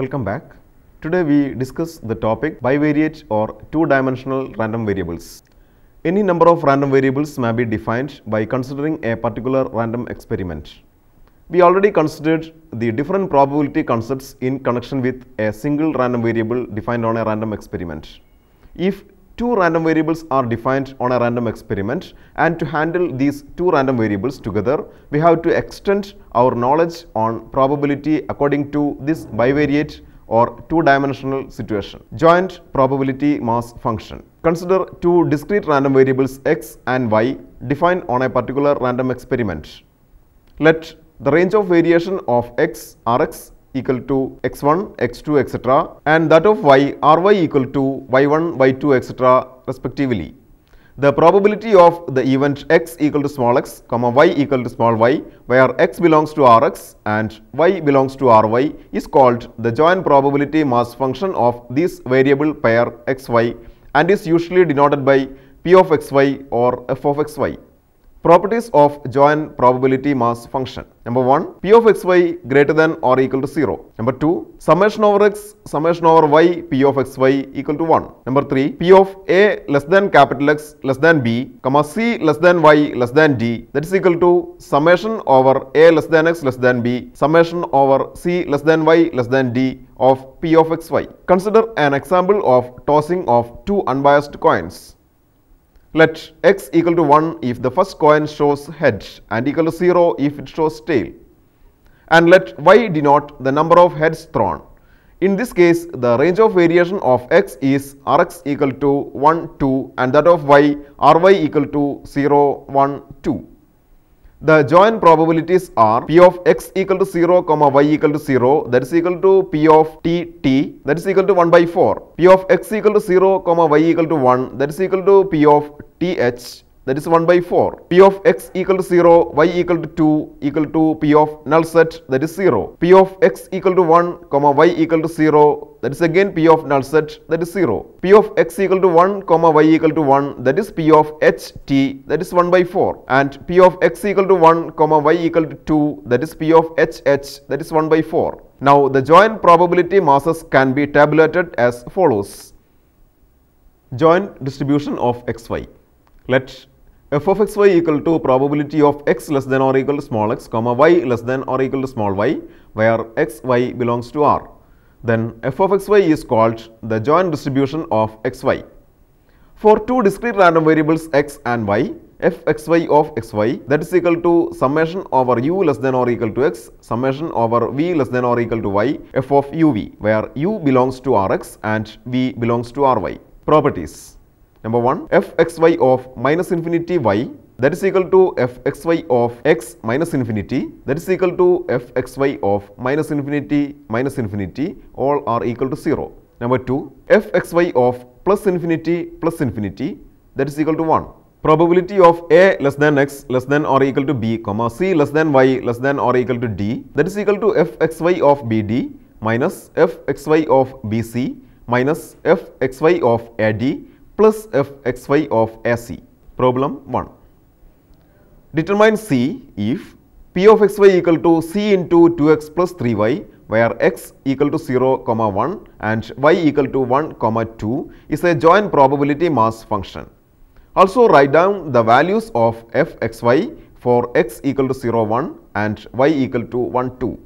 Welcome back. Today we discuss the topic bivariate or two-dimensional random variables. Any number of random variables may be defined by considering a particular random experiment. We already considered the different probability concepts in connection with a single random variable defined on a random experiment. If two random variables are defined on a random experiment and to handle these two random variables together, we have to extend our knowledge on probability according to this bivariate or two-dimensional situation. Joint probability mass function. Consider two discrete random variables x and y defined on a particular random experiment. Let the range of variation of x, rx equal to x1, x2, etc. and that of y r y equal to y1, y2, etc. respectively. The probability of the event x equal to small x, comma y equal to small y, where x belongs to rx and y belongs to ry is called the joint probability mass function of this variable pair xy and is usually denoted by p of xy or f of xy. Properties of joint probability mass function. Number 1. P of xy greater than or equal to 0. Number 2. Summation over x summation over y P of xy equal to 1. Number 3. P of A less than capital X less than B, comma C less than Y less than D that is equal to summation over A less than X less than B, summation over C less than Y less than D of P of xy. Consider an example of tossing of two unbiased coins. Let x equal to 1 if the first coin shows head and equal to 0 if it shows tail. And let y denote the number of heads thrown. In this case, the range of variation of x is rx equal to 1, 2 and that of y ry equal to 0, 1, 2. The joint probabilities are P of x equal to 0 comma y equal to 0 that is equal to P of t t that is equal to 1 by 4. P of x equal to 0 comma y equal to 1 that is equal to P of t h that is 1 by 4. P of x equal to 0, y equal to 2 equal to P of null set that is 0. P of x equal to 1 comma y equal to 0 that is again P of null set that is 0. P of x equal to 1 comma y equal to 1 that is P of ht that is 1 by 4 and P of x equal to 1 comma y equal to 2 that is P of hh that is 1 by 4. Now the joint probability masses can be tabulated as follows. Joint distribution of xy let f of x y equal to probability of x less than or equal to small x comma y less than or equal to small y where x y belongs to R. Then f of x y is called the joint distribution of x y. For two discrete random variables x and y, f x y of x y that is equal to summation over u less than or equal to x summation over v less than or equal to y f of u v where u belongs to r x and v belongs to r y. Properties Number 1, fxy of minus infinity y that is equal to fxy of x minus infinity that is equal to fxy of minus infinity minus infinity all are equal to 0. Number 2, fxy of plus infinity plus infinity that is equal to 1. Probability of a less than x less than or equal to b comma c less than y less than or equal to d that is equal to fxy of bd minus fxy of bc minus fxy of ad plus fxy of AC. Problem 1. Determine C if P of xy equal to C into 2x plus 3y where x equal to 0 comma 1 and y equal to 1 comma 2 is a joint probability mass function. Also write down the values of fxy for x equal to 0 1 and y equal to 1 2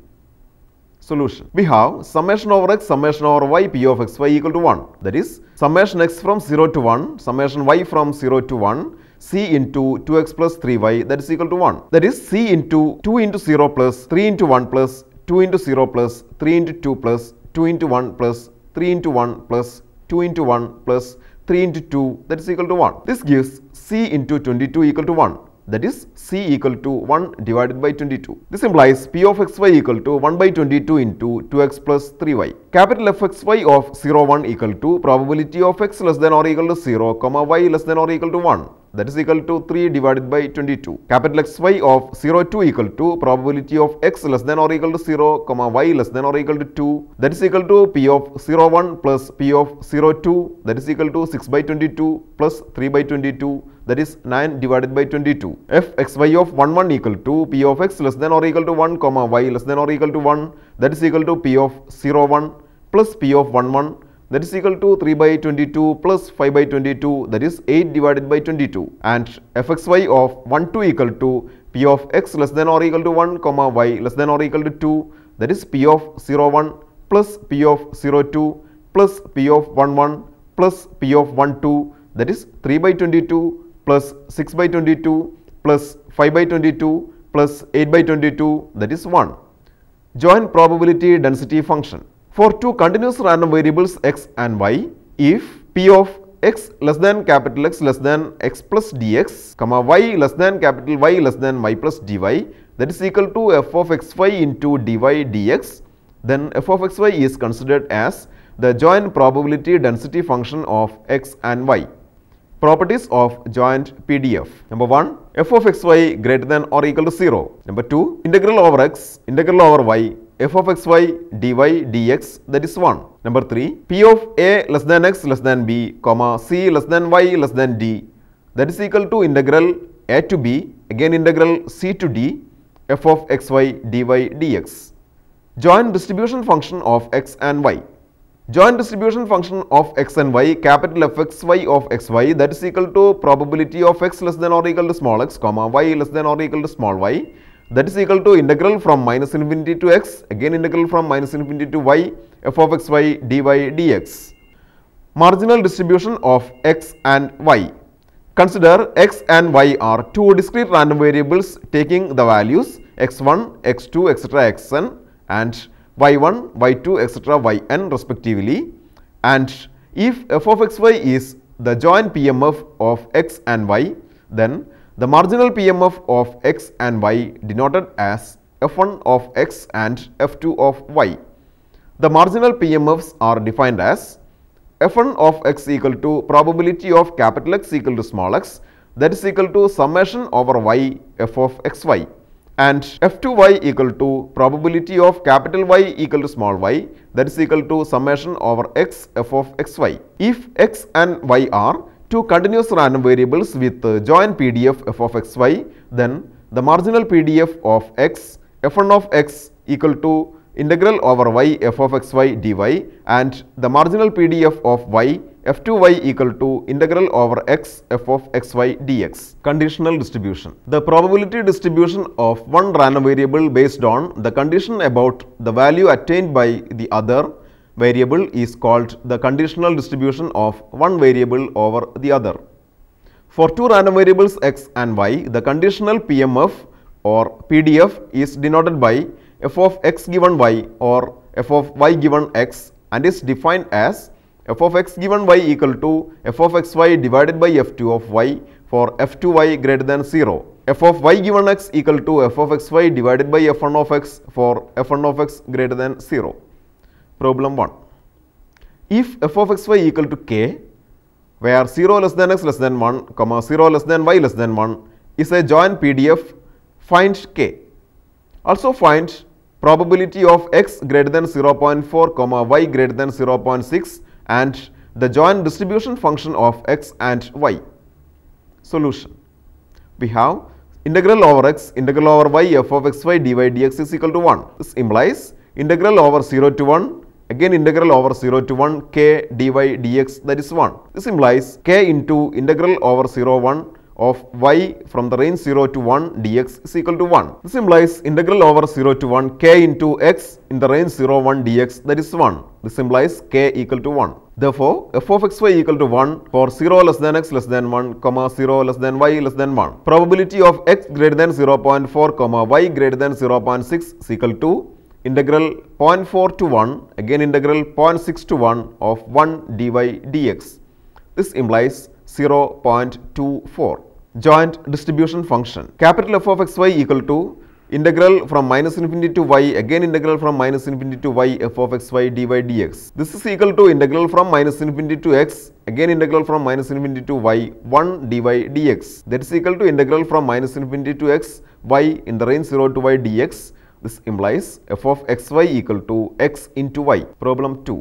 solution. We have summation over x, summation over y, p of x, y equal to 1. That is, summation x from 0 to 1, summation y from 0 to 1, c into 2x plus 3y that is equal to 1. That is c into 2 into 0 plus 3 into 1 plus 2 into 0 plus 3 into 2 plus 2 into 1 plus 3 into 1 plus 2 into 1 plus 3 into 2 that is equal to 1. This gives c into 22 equal to 1. That is c equal to 1 divided by 22. This implies p of xy equal to 1 by 22 into 2x plus 3y. Capital fxy of 0, 1 equal to probability of x less than or equal to 0, comma y less than or equal to 1 that is equal to 3 divided by 22. Capital XY of 0, 2 equal to probability of x less than or equal to 0, comma y less than or equal to 2 that is equal to p of 0, 1 plus p of 0, 2 that is equal to 6 by 22 plus 3 by 22 that is 9 divided by 22. f x y of 1 1 equal to p of x less than or equal to 1 comma y less than or equal to 1 that is equal to p of 0 1 plus p of 1 1 that is equal to 3 by 22 plus 5 by 22 that is 8 divided by 22 and fxy of 1 2 equal to p of x less than or equal to 1 comma y less than or equal to 2 that is p of 0 1 plus p of 0 2 plus p of 1 1 plus p of 1 2 that is 3 by 22 plus 6 by 22 plus 5 by 22 plus 8 by 22 that is 1. Join probability density function. For two continuous random variables x and y, if p of x less than capital X less than x plus dx, comma y less than capital Y less than y plus dy, that is equal to f of xy into dy dx, then f of xy is considered as the joint probability density function of x and y. Properties of joint PDF. Number 1. f of xy greater than or equal to 0. Number 2. Integral over x, integral over y, f of xy dy dx that is 1. Number 3 p of a less than x less than b comma c less than y less than d that is equal to integral a to b again integral c to d f of xy dy dx. Joint distribution function of x and y. Joint distribution function of x and y capital F x y of x y that is equal to probability of x less than or equal to small x comma y less than or equal to small y that is equal to integral from minus infinity to x again integral from minus infinity to y f of x y dy dx. Marginal distribution of x and y. Consider x and y are two discrete random variables taking the values x1, x2, etc., xn and y1, y2, etc., yn respectively. And if f of xy is the joint PMF of x and y, then the marginal PMF of x and y denoted as f1 of x and f2 of y. The marginal PMFs are defined as f1 of x equal to probability of capital X equal to small x that is equal to summation over y f of xy and f2y equal to probability of capital Y equal to small y that is equal to summation over x f of xy. If x and y are two continuous random variables with uh, join PDF f of x, y, then the marginal PDF of x, f1 of x equal to integral over y f of x y dy and the marginal pdf of y f2y equal to integral over x f of xy dx. Conditional distribution. The probability distribution of one random variable based on the condition about the value attained by the other variable is called the conditional distribution of one variable over the other. For two random variables x and y, the conditional PMF or PDF is denoted by f of x given y or f of y given x and is defined as f of x given y equal to f of xy divided by f2 of y for f2y greater than 0 f of y given x equal to f of xy divided by f1 of x for f1 of x greater than 0. Problem 1. If f of x y equal to k, where 0 less than x less than 1, comma 0 less than y less than 1 is a joint PDF, find k. Also find probability of x greater than 0.4, comma y greater than 0.6 and the joint distribution function of x and y. Solution. We have integral over x, integral over y, f of x y dy dx is equal to 1. This implies integral over 0 to 1 Again integral over 0 to 1 k dy dx that is 1. This implies k into integral over 0 1 of y from the range 0 to 1 dx is equal to 1. This implies integral over 0 to 1 k into x in the range 0 1 dx that is 1. This implies k equal to 1. Therefore, f of xy equal to 1 for 0 less than x less than 1 comma 0 less than y less than 1. Probability of x greater than 0.4 comma y greater than 0.6 is equal to integral 0.4 to 1, again integral 0.6 to 1 of 1 dy dx. This implies 0.24. Joint distribution function. Capital F of xy equal to integral from minus infinity to y, again integral from minus infinity to y f of xy dy dx. This is equal to integral from minus infinity to x, again integral from minus infinity to y 1 dy dx. That is equal to integral from minus infinity to x y in the range 0 to y dx this implies f of xy equal to x into y. Problem 2.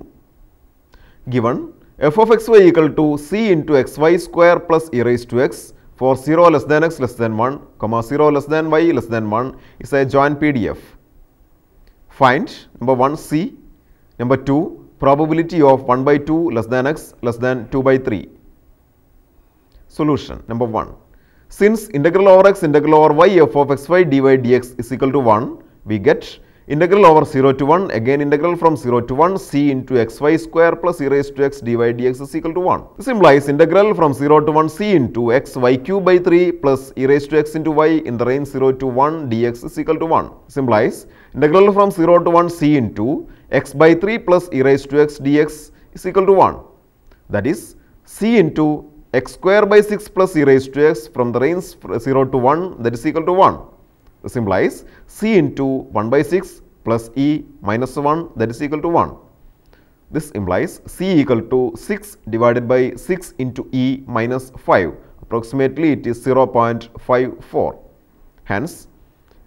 Given f of xy equal to c into xy square plus e raised to x for 0 less than x less than 1, comma 0 less than y less than 1 is a joint PDF. Find number 1 c, number 2 probability of 1 by 2 less than x less than 2 by 3. Solution number 1. Since integral over x integral over y f of xy dy dx is equal to 1, we get integral over 0 to 1 again integral from 0 to 1 c into xy square plus e raised to x dy dx is equal to 1. This implies integral from 0 to 1 c into x y cube by 3 plus e raised to x into y in the range 0 to 1 dx is equal to 1. This implies integral from 0 to 1 c into x by 3 plus e raised to x dx is equal to 1. That is c into x square by 6 plus e raised to x from the range 0 to 1 that is equal to 1 implies C into 1 by 6 plus E minus 1 that is equal to 1. This implies C equal to 6 divided by 6 into E minus 5. Approximately it is 0.54. Hence,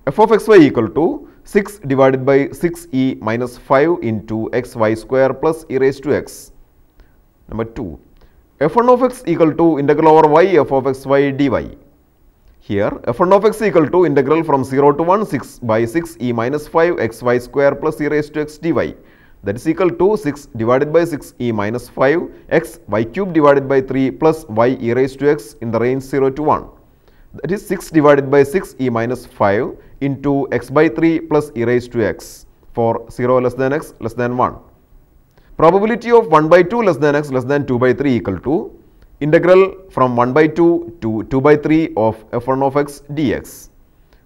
f of xy equal to 6 divided by 6e minus 5 into xy square plus e raised to x. Number 2. f1 of x equal to integral over y f of xy dy. Here f of x equal to integral from 0 to 1 6 by 6 e minus 5 x y square plus e raised to x dy. That is equal to 6 divided by 6 e minus 5 x y cube divided by 3 plus y e raised to x in the range 0 to 1. That is 6 divided by 6 e minus 5 into x by 3 plus e raised to x for 0 less than x less than 1. Probability of 1 by 2 less than x less than 2 by 3 equal to integral from 1 by 2 to 2 by 3 of f1 of x dx.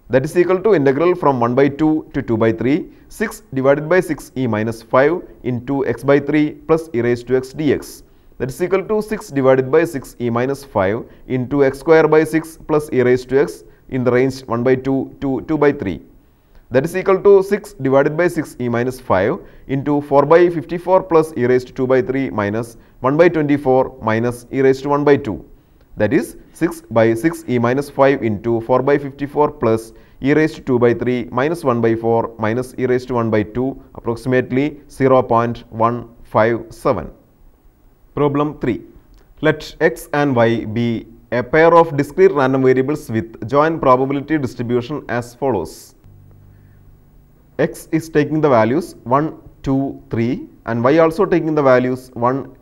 That is equal to integral from 1 by 2 to 2 by 3, 6 divided by 6 e minus 5 into x by 3 plus e raised to x dx. That is equal to 6 divided by 6 e minus 5 into x square by 6 plus e raised to x in the range 1 by 2 to 2 by 3. That is equal to 6 divided by 6 e minus 5 into 4 by 54 plus e raised to 2 by 3 minus 1 by 24 minus e raised to 1 by 2. That is 6 by 6 e minus 5 into 4 by 54 plus e raised to 2 by 3 minus 1 by 4 minus e raised to 1 by 2 approximately 0.157. Problem 3. Let x and y be a pair of discrete random variables with joint probability distribution as follows. x is taking the values 1, 2, 3 and y also taking the values 1,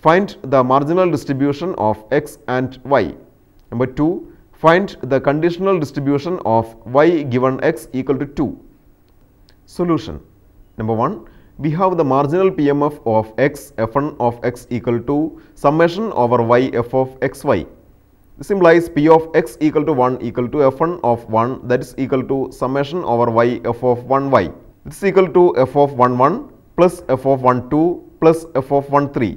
Find the marginal distribution of x and y. Number 2. Find the conditional distribution of y given x equal to 2. Solution. Number 1 we have the marginal PMF of x f1 of x equal to summation over y f of xy. This implies P of x equal to 1 equal to f1 of 1 that is equal to summation over y f of 1 y. This is equal to f of 1 1 plus f of 1 2 plus f of 1 3.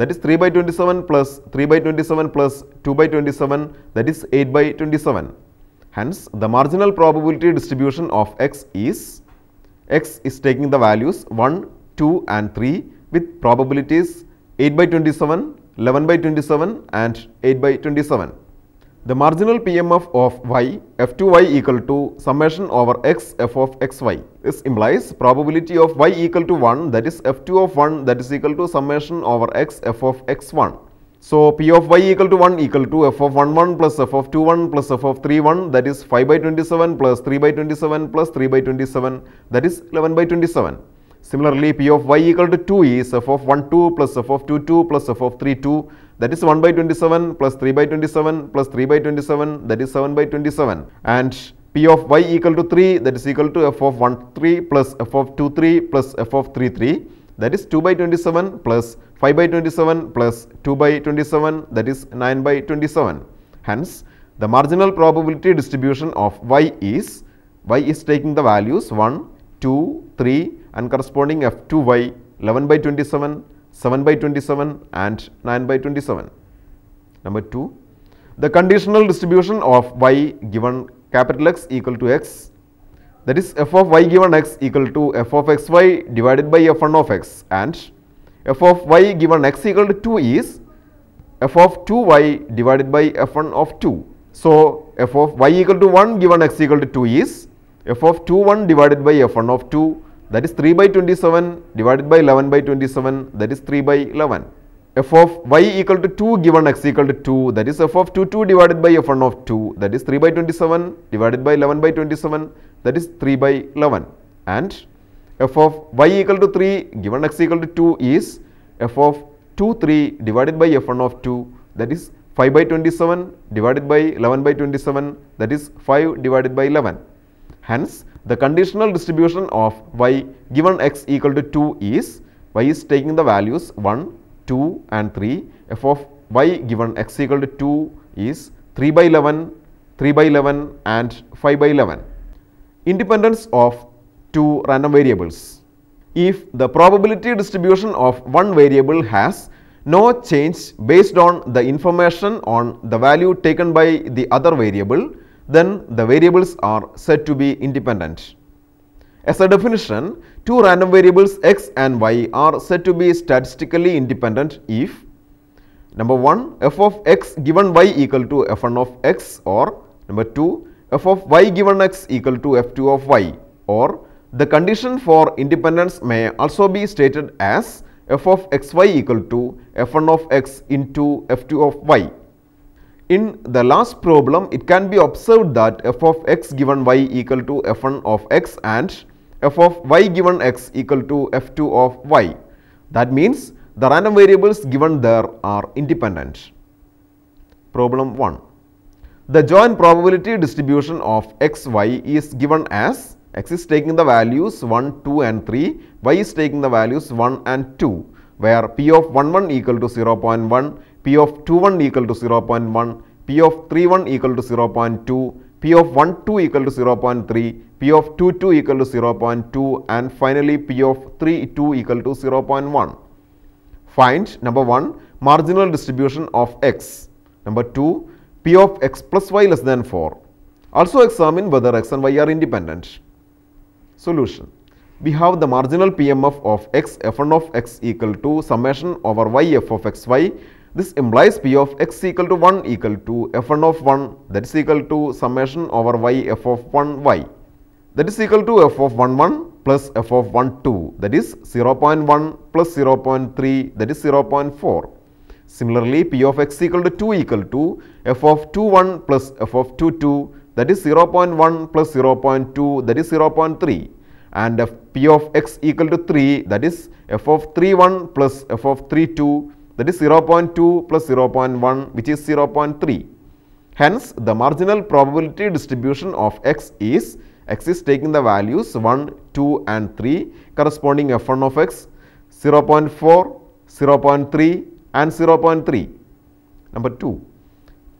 that is 3 by 27 plus 3 by 27 plus 2 by 27 that is 8 by 27. Hence, the marginal probability distribution of x is x is taking the values 1, 2 and 3 with probabilities 8 by 27, 11 by 27 and 8 by 27. The marginal PMF of y, f2y equal to summation over x f of xy. This implies probability of y equal to 1 that is f2 of 1 that is equal to summation over x f of x1. So, p of y equal to 1 equal to f of 1 1 plus f of 2 1 plus f of 3 1 that is 5 by 27 plus 3 by 27 plus 3 by 27 that is 11 by 27. Similarly, p of y equal to 2 is f of 1 2 plus f of 2 2 plus f of 3 2 that is 1 by 27 plus 3 by 27 plus 3 by 27 that is 7 by 27 and P of y equal to 3 that is equal to f of 1 3 plus f of 2 3 plus f of 3 3 that is 2 by 27 plus 5 by 27 plus 2 by 27 that is 9 by 27. Hence, the marginal probability distribution of y is y is taking the values 1, 2, 3 and corresponding f2y 11 by 27, 7 by 27 and 9 by 27. Number 2, the conditional distribution of y given capital X equal to x that is f of y given x equal to f of xy divided by f1 of x and f of y given x equal to 2 is f of 2y divided by f1 of 2. So, f of y equal to 1 given x equal to 2 is f of 2 1 divided by f1 of 2 that is 3 by 27 divided by 11 by 27 that is 3 by 11 f of y equal to 2 given x equal to 2 that is f of 2 2 divided by f1 of 2 that is 3 by 27 divided by 11 by 27 that is 3 by 11 and f of y equal to 3 given x equal to 2 is f of 2 3 divided by f1 of 2 that is 5 by 27 divided by 11 by 27 that is 5 divided by 11 Hence, the conditional distribution of y given x equal to 2 is y is taking the values 1, 2 and 3 f of y given x equal to 2 is 3 by 11, 3 by 11 and 5 by 11. Independence of two random variables. If the probability distribution of one variable has no change based on the information on the value taken by the other variable, then the variables are said to be independent. As a definition, two random variables x and y are said to be statistically independent if number 1 f of x given y equal to f1 of x or number 2 f of y given x equal to f2 of y or the condition for independence may also be stated as f of xy equal to f1 of x into f2 of y in the last problem, it can be observed that f of x given y equal to f1 of x and f of y given x equal to f2 of y. That means the random variables given there are independent. Problem 1. The joint probability distribution of x, y is given as x is taking the values 1, 2 and 3, y is taking the values 1 and 2 where p of 1, 1 equal to 0.1, P of 21 equal to 0.1, P of 31 equal to 0.2, P of 12 equal to 0.3, P of 22 equal to 0.2 and finally P of 32 equal to 0.1. Find number 1 marginal distribution of x. Number 2 P of x plus y less than 4. Also examine whether x and y are independent. Solution. We have the marginal PMF of x f1 of x equal to summation over y f of x y this implies P of x equal to 1 equal to f1 of 1 that is equal to summation over y f of 1 y that is equal to f of 1 1 plus f of 1 2 that is 0 0.1 plus 0 0.3 that is 0 0.4. Similarly, P of x equal to 2 equal to f of 2 1 plus f of 2 2 that is 0 0.1 plus 0 0.2 that is 0 0.3 and f p of x equal to 3 that is f of 3 1 plus f of 3 2 that is 0.2 plus 0.1 which is 0.3. Hence, the marginal probability distribution of x is x is taking the values 1, 2 and 3 corresponding f1 of x 0.4, 0.3 and 0.3. Number 2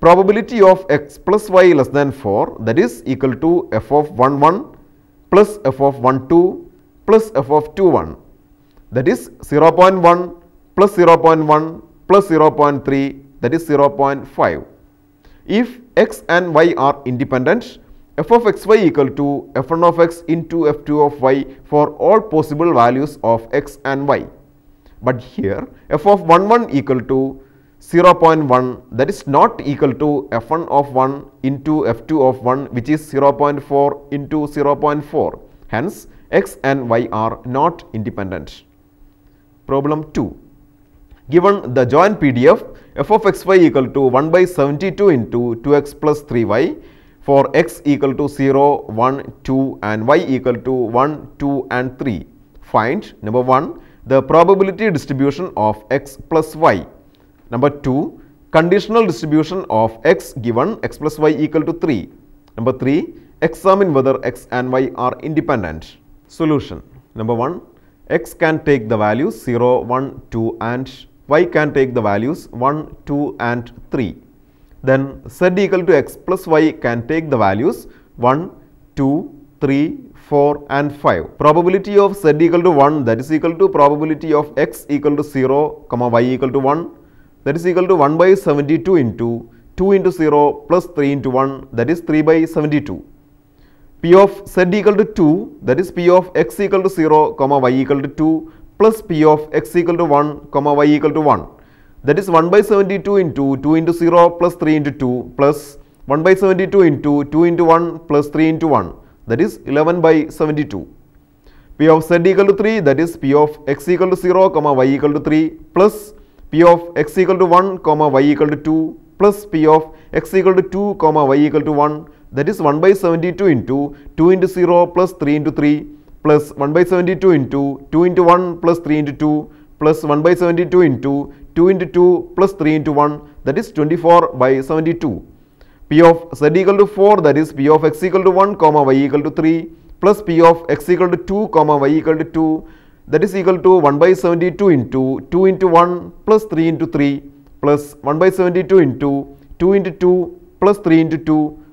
probability of x plus y less than 4 that is equal to f of 1 1 plus f of 1 2 plus f of 2 1 that is 0.1 plus 0.1 plus 0.3 that is 0.5. If x and y are independent, f of xy equal to f1 of x into f2 of y for all possible values of x and y. But here f of 1 1 equal to 0.1 that is not equal to f1 of 1 into f2 of 1 which is 0.4 into 0.4. Hence, x and y are not independent. Problem 2. Given the joint PDF, f of xy equal to 1 by 72 into 2x plus 3y for x equal to 0, 1, 2 and y equal to 1, 2 and 3. Find number 1 the probability distribution of x plus y. Number 2 conditional distribution of x given x plus y equal to 3. Number 3 examine whether x and y are independent. Solution Number 1 x can take the values 0, 1, 2 and y can take the values 1, 2 and 3. Then z equal to x plus y can take the values 1, 2, 3, 4 and 5. Probability of z equal to 1 that is equal to probability of x equal to 0, comma y equal to 1 that is equal to 1 by 72 into 2 into 0 plus 3 into 1 that is 3 by 72. P of z equal to 2 that is P of x equal to 0, comma y equal to 2 plus p of x equal to 1 comma y equal to 1. That is 1 by 72 into 2 into 0 plus 3 into 2 plus 1 by 72 into 2 into 1 plus 3 into 1 that is 11 by 72. p of z equal to 3 that is p of x equal to 0 comma y equal to 3 plus p of x equal to 1 comma y equal to 2 plus p of x equal to 2 comma y equal to 1 that is 1 by 72 into 2 into 0 plus 3 into 3 plus 1 by 72 into 2 into 1 plus 3 into 2 plus 1 by 72 into 2 into 2 plus 3 into 1 that is 24 by 72. P of z equal to 4 that is P of x equal to 1 comma y equal to 3 plus P of x equal to 2 comma y equal to 2 that is equal to 1 by 72 into 2 into 1 plus 3 into 3 plus 1 by 72 into 2 into 2 plus 3 into 2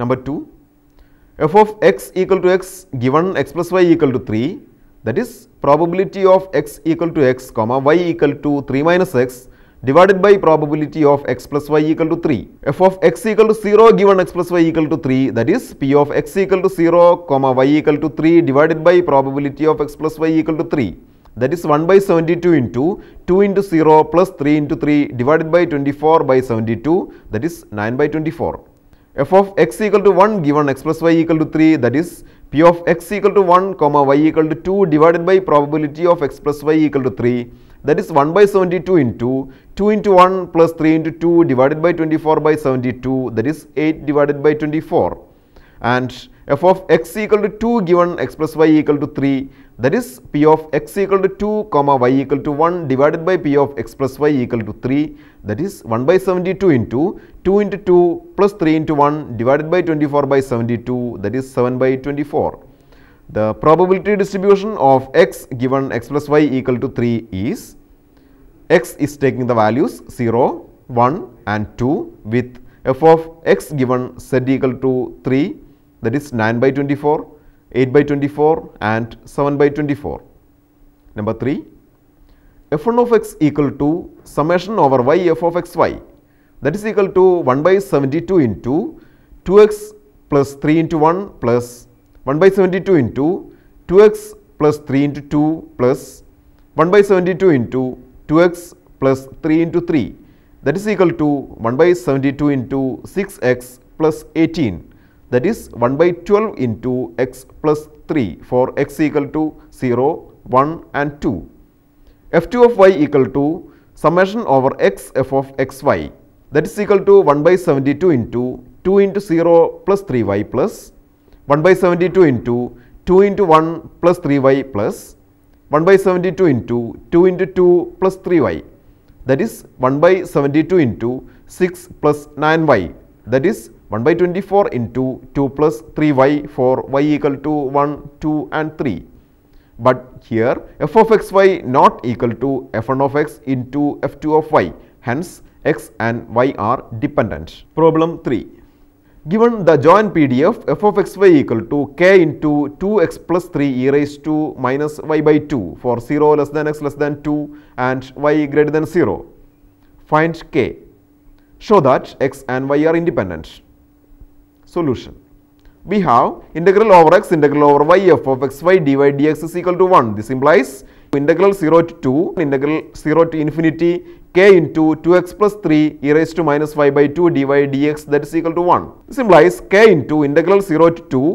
Number 2, f of x equal to x given x plus y equal to 3 that is probability of x equal to x comma y equal to 3 minus x divided by probability of x plus y equal to 3. f of x equal to 0 given x plus y equal to 3 that is p of x equal to 0 comma y equal to 3 divided by probability of x plus y equal to 3 that is 1 by 72 into 2 into 0 plus 3 into 3 divided by 24 by 72 that is 9 by 24 f of x equal to 1 given x plus y equal to 3 that is p of x equal to 1 comma y equal to 2 divided by probability of x plus y equal to 3 that is 1 by 72 into 2 into 1 plus 3 into 2 divided by 24 by 72 that is 8 divided by 24 and f of x equal to 2 given x plus y equal to 3 that is p of x equal to 2 comma y equal to 1 divided by p of x plus y equal to 3 that is 1 by 72 into 2 into 2 plus 3 into 1 divided by 24 by 72 that is 7 by 24. The probability distribution of x given x plus y equal to 3 is x is taking the values 0, 1 and 2 with f of x given z equal to 3 that is 9 by 24 8 by 24 and 7 by 24. Number 3, f1 of x equal to summation over y f of x y that is equal to 1 by 72 into 2x plus 3 into 1 plus 1 by 72 into 2x plus 3 into 2 plus 1 by 72 into 2x plus 3 into 3 that is equal to 1 by 72 into 6x plus 18 that is 1 by 12 into x plus 3 for x equal to 0, 1 and 2. f2 of y equal to summation over x f of xy that is equal to 1 by 72 into 2 into 0 plus 3y plus 1 by 72 into 2 into 1 plus 3y plus 1 by 72 into 2 into 2 plus 3y that is 1 by 72 into 6 plus 9y that is 1 by 24 into 2 plus 3y for y equal to 1, 2 and 3. But here f of xy not equal to f1 of x into f2 of y. Hence, x and y are dependent. Problem 3. Given the joint PDF, f of xy equal to k into 2x plus 3 e raised to minus y by 2 for 0 less than x less than 2 and y greater than 0. Find k. Show that x and y are independent solution. We have integral over x, integral over y, f of x, y, dy, dx is equal to 1. This implies integral 0 to 2, integral 0 to infinity, k into 2x plus 3 e raised to minus 5 by 2 dy dx that is equal to 1. This implies k into integral 0 to 2,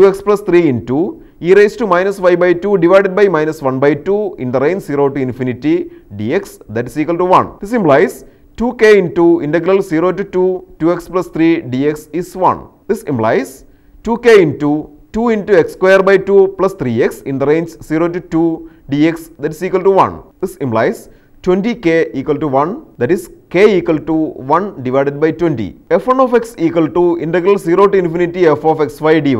2x plus 3 into e raised to minus y by 2 divided by minus 1 by 2 in the range 0 to infinity dx that is equal to 1. This implies 2k into integral 0 to 2 2x plus 3 dx is 1. This implies 2k into 2 into x square by 2 plus 3x in the range 0 to 2 dx that is equal to 1. This implies 20k equal to 1 that is k equal to 1 divided by 20. f1 of x equal to integral 0 to infinity f of xy dy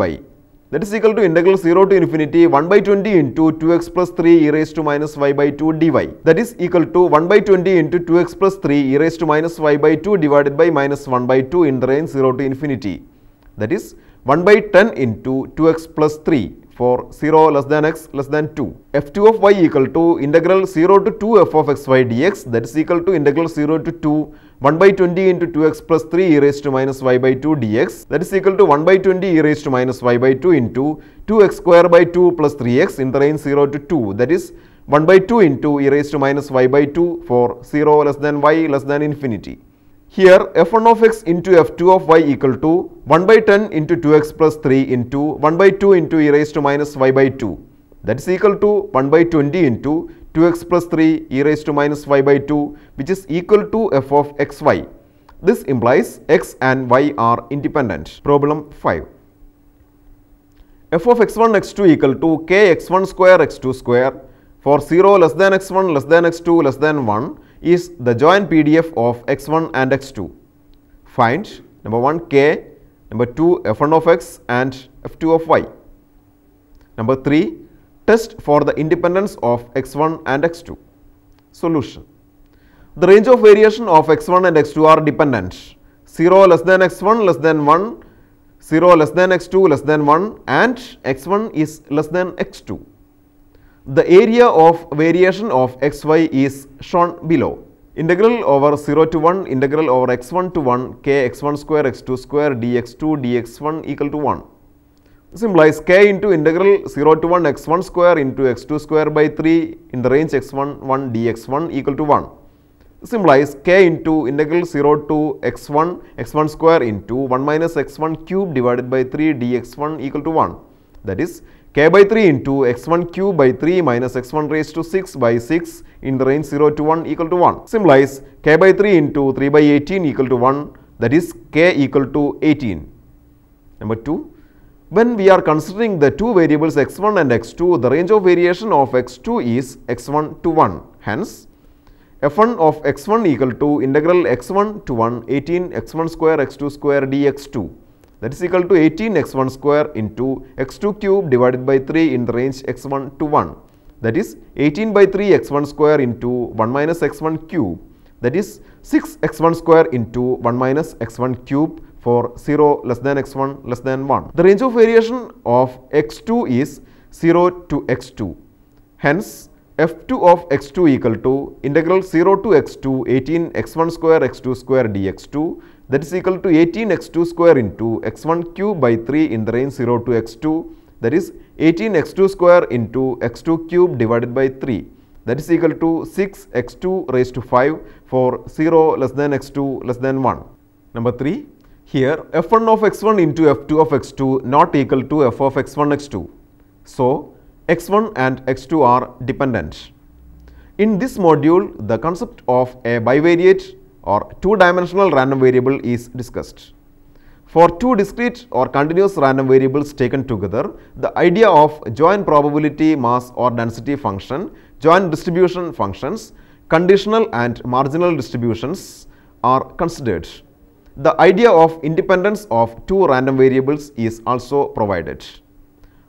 that is equal to integral 0 to infinity 1 by 20 into 2x plus 3 e raised to minus y by 2 dy that is equal to 1 by 20 into 2x plus 3 e raised to minus y by 2 divided by minus 1 by 2 in the range 0 to infinity that is 1 by 10 into 2x plus 3 for 0 less than x less than 2. f2 of y equal to integral 0 to 2 f of xy dx that is equal to integral 0 to 2 1 by 20 into 2x plus 3 e raised to minus y by 2 dx that is equal to 1 by 20 e raised to minus y by 2 into 2x square by 2 plus 3x in the range 0 to 2 that is 1 by 2 into e raised to minus y by 2 for 0 less than y less than infinity. Here f1 of x into f2 of y equal to 1 by 10 into 2x plus 3 into 1 by 2 into e raised to minus y by 2. That is equal to 1 by 20 into 2x plus 3 e raised to minus y by 2 which is equal to f of xy. This implies x and y are independent. Problem 5 f of x1 x2 equal to k x1 square x2 square for 0 less than x1 less than x2 less than 1 is the joint PDF of x1 and x2. Find number 1 k, number 2 f1 of x and f2 of y. Number 3 test for the independence of x1 and x2. Solution The range of variation of x1 and x2 are dependent 0 less than x1 less than 1, 0 less than x2 less than 1 and x1 is less than x2. The area of variation of xy is shown below. Integral over 0 to 1, integral over x1 to 1, k x1 square x2 square dx2 dx1 equal to 1. Symbolize k into integral 0 to 1 x1 square into x2 square by 3 in the range x1 1 dx1 equal to 1. Symbolize k into integral 0 to x1 x1 square into 1 minus x1 cube divided by 3 dx1 equal to 1. That is k by 3 into x1 cube by 3 minus x1 raised to 6 by 6 in the range 0 to 1 equal to 1. Symbolize k by 3 into 3 by 18 equal to 1 that is k equal to 18. Number 2. When we are considering the two variables x1 and x2, the range of variation of x2 is x1 to 1. Hence, f1 of x1 equal to integral x1 to 1 18 x1 square x2 square dx2 that is equal to 18x1 square into x2 cube divided by 3 in the range x1 to 1. That is 18 by 3 x1 square into 1 minus x1 cube. That is 6 x1 square into 1 minus x1 cube for 0 less than x1 less than 1. The range of variation of x2 is 0 to x2. Hence, f2 of x2 equal to integral 0 to x2 18 x1 square x2 square dx2 that is equal to 18x2 square into x1 cube by 3 in the range 0 to x2 that is 18x2 square into x2 cube divided by 3 that is equal to 6x2 raised to 5 for 0 less than x2 less than 1. Number 3 here f1 of x1 into f2 of x2 not equal to f of x1 x2. So, x1 and x2 are dependent. In this module, the concept of a bivariate or two-dimensional random variable is discussed. For two discrete or continuous random variables taken together, the idea of joint probability mass or density function, joint distribution functions, conditional and marginal distributions are considered. The idea of independence of two random variables is also provided.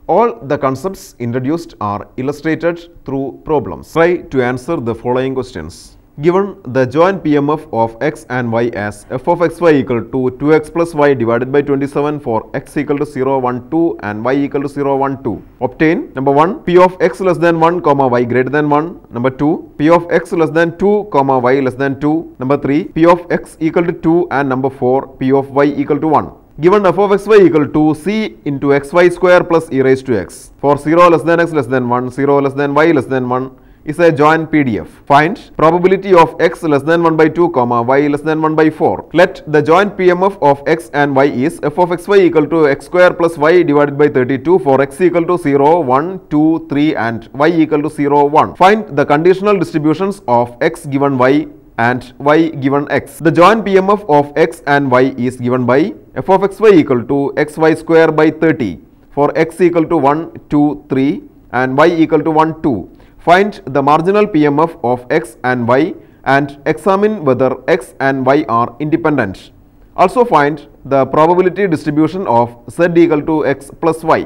All the concepts introduced are illustrated through problems. Try to answer the following questions given the joint PMF of x and y as f of xy equal to 2x plus y divided by 27 for x equal to 0, 1, 2 and y equal to 0, 1, 2. Obtain number 1 p of x less than 1 comma y greater than 1. Number 2 p of x less than 2 comma y less than 2. Number 3 p of x equal to 2 and number 4 p of y equal to 1 given f of xy equal to c into xy square plus e raised to x. For 0 less than x less than 1, 0 less than y less than 1, is a joint PDF. Find probability of x less than 1 by 2 comma y less than 1 by 4. Let the joint PMF of x and y is f of xy equal to x square plus y divided by 32 for x equal to 0, 1, 2, 3 and y equal to 0, 1. Find the conditional distributions of x given y and y given x. The joint PMF of x and y is given by f of xy equal to xy square by 30 for x equal to 1, 2, 3 and y equal to 1, 2. Find the marginal PMF of x and y and examine whether x and y are independent. Also find the probability distribution of z equal to x plus y.